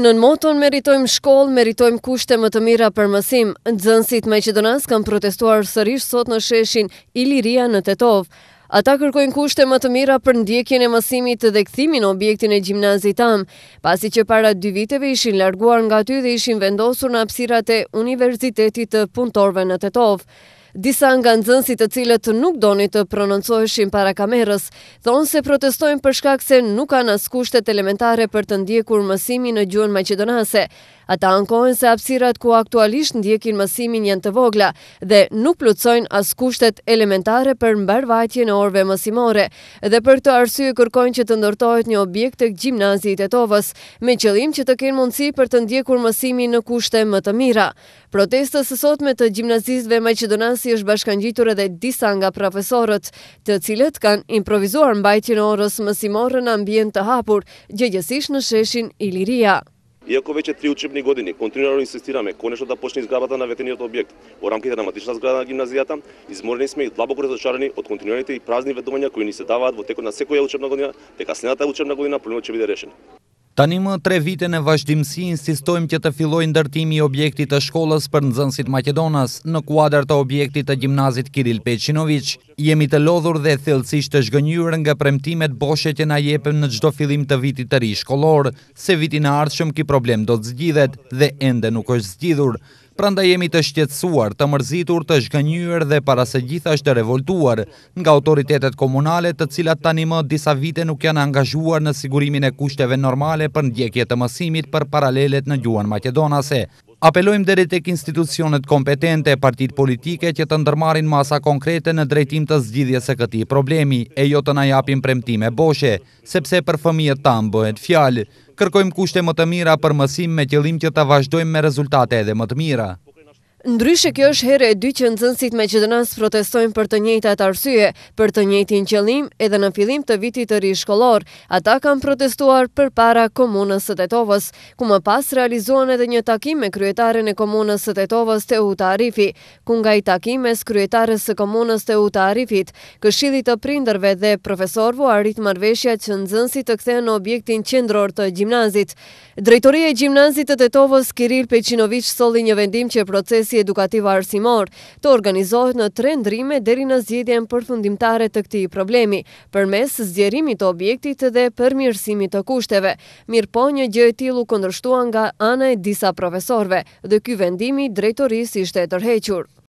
Në moton meritojmë shkollë, meritojmë kushte më të mira për mësim. Nxënësit meqedonas kanë protestuar sërish sot në sheshin Iliria në Tetov. Ata kërkojnë kushte më të mira për ndjekjen e mësimit dhe kthimin në objektin e gjimnazit tam, pasi që para dy viteve ishin larguar nga ty dhe ishin vendosur në apsirat e Universitetit të Puntorëve në Tetov. Disa nga nxënësit të cilët nuk doni të prononcoheshin para kamerës, thonë se protestojnë për shkak se nuk kanë as kushtet elementare për të ndjekur mësimin në gjuhën maqedonase. Ata ankohen se hapësirat ku aktualisht ndjekin mësimin janë të vogla dhe nuk plotësojnë as kushtet elementare për mbarvajtjen e orëve mësimore, dhe për këtë arsye kërkojnë që të ndërtohet një objekt tek gjimnazi e Tetovës me qëllim që të kenë mundësi për të ndjekur mësimin në kushte më të mira. Protestës së me të gjimnazistëve maqedonase Сирш башканџитуре да дисанга професорët, të cilët kanë improvisuar mbajtjen e orës mësimore në ambient të hapur, gjëgjësisht në sheshin Iliria. Иако веќе три учебни години континуирано инсистираме конечно да почне изградбата на ветениот објект во рамките на матичната зграда на гимназијата, изморени сме и длабоко разочарани од континуираните и празни ведувања кои ни се даваат во текот на секоја учебна година, дека следната учебна година проблемот ќе биде решен. Tani më tre vite në vazhdimësi insistojmë që të filloj ndërtimi objektit të shkollës për nëzënsit Makedonas në kuadrë të objektit të gjimnazit Kiril Peqinovic. Jemi të lodhur dhe thilësisht të shgënyur nga premtimet boshe që na jepëm në gjdo filim të vitit të ri shkollor, se vitin e ardhëshëm ki problem do të zgjidhet dhe ende nuk është zgjidhur pranda jemi të shqetsuar, të mërzitur, të shgënyër dhe parase gjitha është revoltuar nga autoritetet komunale të cilat tani më disa vite nuk janë angazhuar në sigurimin e kushteve normale për ndjekje të mësimit për paralelet në gjuan Macedonase. Apelojmë dhe rritek institucionet kompetente e partit politike që të ndërmarin masa konkrete në drejtim të zgjidhje se këti problemi e jo të najapim premtime boshe, sepse për fëmijet tam bëhet fjalë. Kërkojmë kushte më të mira për mësim me tjelim që të vazhdojmë me rezultate edhe më të mira. Ndryshe kjo është herë e dy që nëzënësit me qëtënës protestojnë për të njëjtë atë arsye, për të njëjtin qëllim edhe në filim të vitit të rishkolor. Ata kam protestuar për para komunës të Tetovës, ku më pas realizuan edhe një takim me kryetarën e komunës të Tetovës të Uta Arifi, ku nga i takimes kryetarës të komunës të Uta Arifit, këshilit të prinderve dhe profesorvu Arit Marveshja që nëzënësit të kthe në objektin qendror të gjimnazit. Drejtoria e gjimnazit të tetovës, Kiril Pecinovic një vendim që proces procesi edukativ arsimor të organizohet në tre ndrime deri në zgjedhje përfundimtare të këti problemi, për mes të objektit dhe për të kushteve. Mirë po një gjë e tilu këndrështuan nga anaj disa profesorve, dhe ky vendimi drejtoris ishte tërhequr.